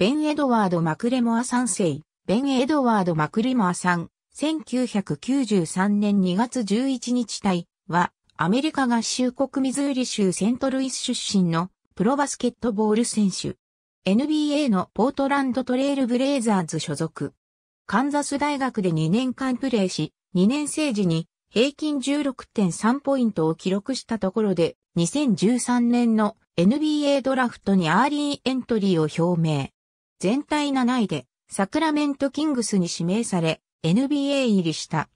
ベン・エドワード・マクレモア3世、ベン・エドワード・マクレモアさん、1993年2月11日隊は、アメリカ合衆国ミズーリ州セントルイス出身のプロバスケットボール選手。NBA のポートランドトレイルブレイザーズ所属。カンザス大学で2年間プレーし、2年生時に平均16.3ポイントを記録したところで、2013年の NBA ドラフトにアーリーエントリーを表明。全体7位でサクラメントキングスに指名され NBA 入りした。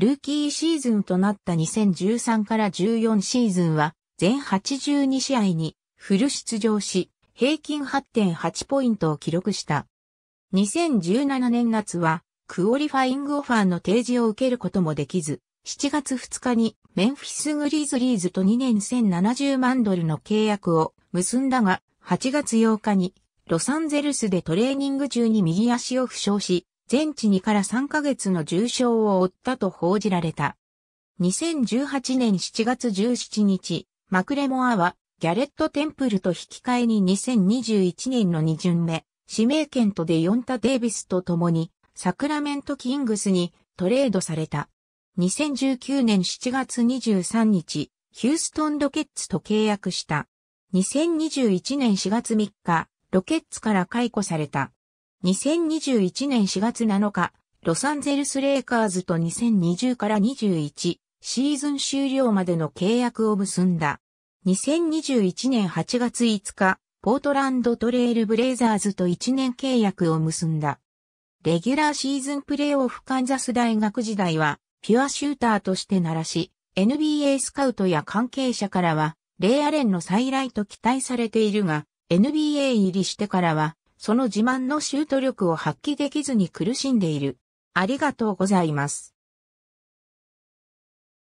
ルーキーシーズンとなった2013から14シーズンは全82試合にフル出場し平均8.8ポイントを記録した。2017年夏はクオリファイングオファーの提示を受けることもできず、7月2日にメンフィスグリーズリーズと2年1070万ドルの契約を結んだが、8月8日にロサンゼルスでトレーニング中に右足を負傷し、全治2から3ヶ月の重傷を負ったと報じられた。2018年7月17日、マクレモアはギャレット・テンプルと引き換えに2021年の2巡目、指名権とでヨンタ・デイビスと共にサクラメント・キングスにトレードされた。2019年7月23日、ヒューストン・ロケッツと契約した。2021年4月3日、ロケッツから解雇された。2021年4月7日、ロサンゼルスレイカーズと2020から21シーズン終了までの契約を結んだ。2021年8月5日、ポートランドトレイルブレイザーズと1年契約を結んだ。レギュラーシーズンプレイオフカンザス大学時代は、ピュアシューターとして鳴らし、NBA スカウトや関係者からは、レイアレンの再来と期待されているが、NBA 入りしてからは、その自慢のシュート力を発揮できずに苦しんでいる。ありがとうございます。